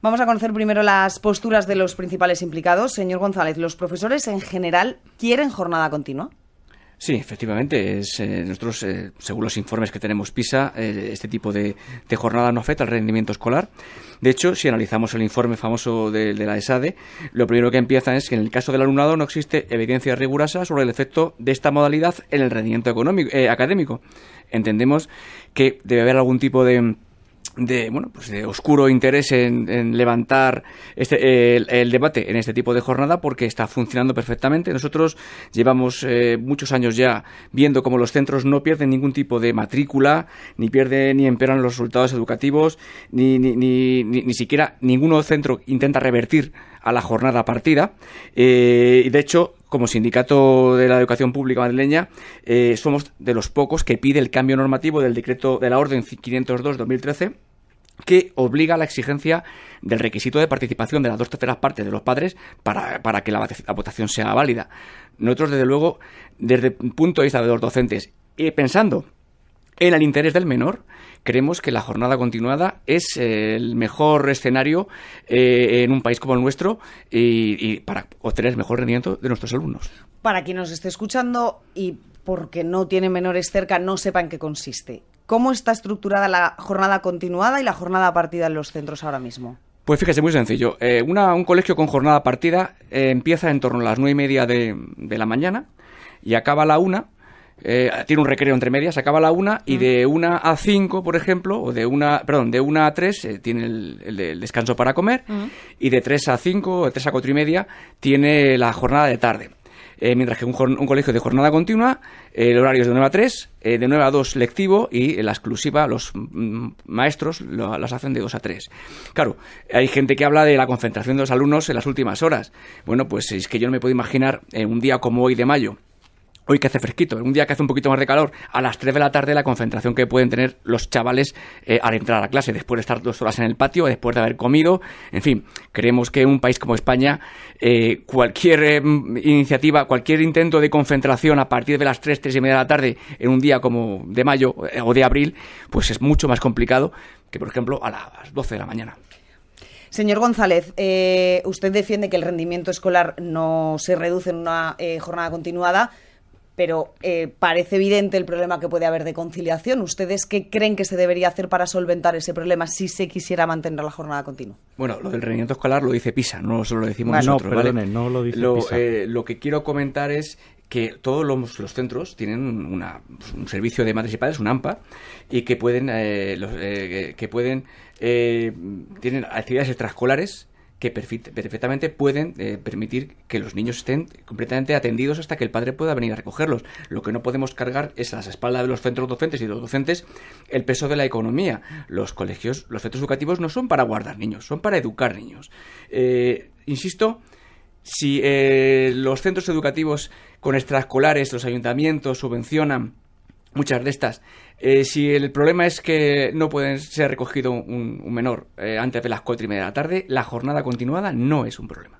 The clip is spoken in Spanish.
Vamos a conocer primero las posturas de los principales implicados. Señor González, ¿los profesores en general quieren jornada continua? Sí, efectivamente. Eh, nosotros, eh, según los informes que tenemos PISA, eh, este tipo de, jornada no afecta al rendimiento escolar. De hecho, si analizamos el informe famoso de, la ESADE, lo primero que empieza es que en el caso del alumnado no existe evidencia rigurosa sobre el efecto de esta modalidad en el rendimiento económico, académico. Entendemos que debe haber algún tipo de de bueno pues de oscuro interés en, levantar este, el, debate en este tipo de jornada porque está funcionando perfectamente nosotros llevamos eh, muchos años ya viendo cómo los centros no pierden ningún tipo de matrícula ni pierden ni empeoran los resultados educativos ni ni, ni, ni, siquiera ninguno centro intenta revertir a la jornada partida eh, y de hecho como sindicato de la educación pública madrileña, eh, somos de los pocos que pide el cambio normativo del decreto de la Orden 502-2013 que obliga a la exigencia del requisito de participación de las dos terceras partes de los padres para, que la, votación sea válida. Nosotros, desde luego, desde el punto de vista de los docentes, y pensando en el interés del menor, creemos que la jornada continuada es eh, el mejor escenario eh, en un país como el nuestro y, para obtener el mejor rendimiento de nuestros alumnos. Para quien nos esté escuchando y porque no tiene menores cerca, no sepa en qué consiste. ¿Cómo está estructurada la jornada continuada y la jornada partida en los centros ahora mismo? Pues fíjese, muy sencillo. Eh, un colegio con jornada partida empieza en torno a las nueve y media de, de la mañana y acaba a la una eh, tiene un recreo entre medias, acaba la una y mm. de una a cinco, por ejemplo, o de una, perdón, de una a tres eh, tiene el, descanso para comer mm. y de tres a cinco, de tres a cuatro y media tiene la jornada de tarde. Eh, mientras que un, colegio de jornada continua, el horario es de 9 a 3, de 9 a 2 lectivo y la exclusiva, los mm, maestros las hacen de dos a tres Claro, hay gente que habla de la concentración de los alumnos en las últimas horas. Bueno, pues es que yo no me puedo imaginar un día como hoy de mayo, hoy que hace fresquito, un día que hace un poquito más de calor, a las 3 de la tarde la concentración que pueden tener los chavales eh, al entrar a clase, después de estar dos horas en el patio, después de haber comido, en fin, creemos que en un país como España eh, cualquier eh, iniciativa, cualquier intento de concentración a partir de las 3, 3 y media de la tarde en un día como de mayo o de abril, pues es mucho más complicado que, por ejemplo, a las 12 de la mañana. Señor González, usted defiende que el rendimiento escolar no se reduce en una jornada continuada, pero eh, parece evidente el problema que puede haber de conciliación. ¿Ustedes qué creen que se debería hacer para solventar ese problema si se quisiera mantener la jornada continua? Bueno, lo del rendimiento escolar lo dice PISA, no solo lo decimos nosotros. No, no lo dice PISA. Eh, lo que quiero comentar es que todos los, centros tienen un servicio de madres y padres, un AMPA, y que pueden, eh, que pueden tienen actividades extraescolares que perfectamente pueden eh, permitir que los niños estén completamente atendidos hasta que el padre pueda venir a recogerlos. Lo que no podemos cargar es a las espaldas de los centros docentes y los docentes el peso de la economía. Los colegios, los centros educativos no son para guardar niños, son para educar niños. Eh, insisto, si eh, los centros educativos con extraescolares, los ayuntamientos subvencionan muchas de estas. Eh, si el problema es que no pueden ser recogido un, menor eh, antes de las cuatro y media de la tarde, la jornada continuada no es un problema.